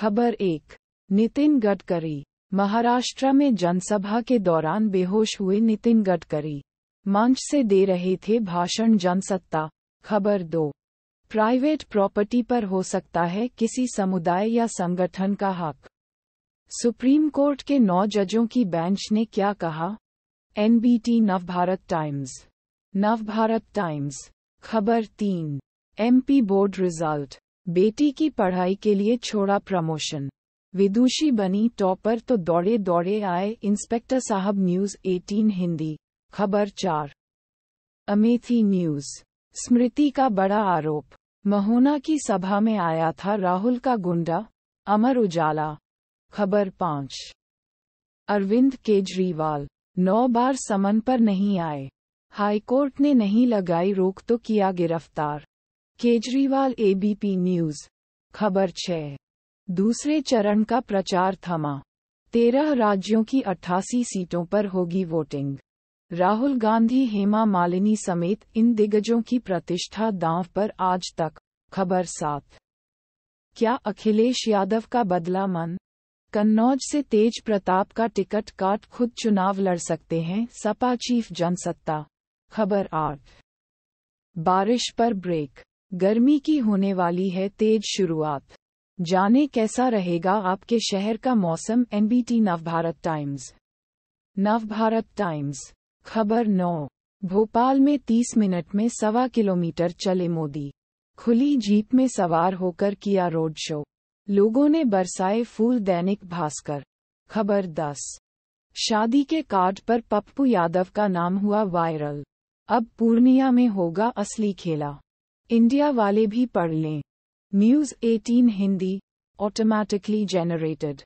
खबर एक नितिन गडकरी महाराष्ट्र में जनसभा के दौरान बेहोश हुए नितिन गडकरी मंच से दे रहे थे भाषण जनसत्ता खबर दो प्राइवेट प्रॉपर्टी पर हो सकता है किसी समुदाय या संगठन का हक सुप्रीम कोर्ट के नौ जजों की बेंच ने क्या कहा NBT Navbharat Times Navbharat Times खबर तीन एमपी बोर्ड रिजल्ट बेटी की पढ़ाई के लिए छोड़ा प्रमोशन विदुषी बनी टॉपर तो दौड़े दौड़े आए इंस्पेक्टर साहब न्यूज 18 हिंदी खबर चार अमेथी न्यूज स्मृति का बड़ा आरोप महोना की सभा में आया था राहुल का गुंडा अमर उजाला खबर पाँच अरविंद केजरीवाल नौ बार समन पर नहीं आए हाईकोर्ट ने नहीं लगाई रोक तो किया गिरफ्तार केजरीवाल एबीपी न्यूज खबर छह दूसरे चरण का प्रचार थमा तेरह राज्यों की अट्ठासी सीटों पर होगी वोटिंग राहुल गांधी हेमा मालिनी समेत इन दिग्गजों की प्रतिष्ठा दांव पर आज तक खबर सात क्या अखिलेश यादव का बदला मन कन्नौज से तेज प्रताप का टिकट काट खुद चुनाव लड़ सकते हैं सपा चीफ जनसत्ता खबर आठ बारिश पर ब्रेक गर्मी की होने वाली है तेज शुरुआत जाने कैसा रहेगा आपके शहर का मौसम NBT Navbharat Times Navbharat Times खबर नौ भोपाल में 30 मिनट में सवा किलोमीटर चले मोदी खुली जीप में सवार होकर किया रोड शो लोगों ने बरसाए फूल दैनिक भास्कर खबर दस शादी के कार्ड पर पप्पू यादव का नाम हुआ वायरल अब पूर्णिया में होगा असली खेला इंडिया वाले भी पढ़ लें न्यूज 18 हिंदी ऑटोमेटिकली जनरेटेड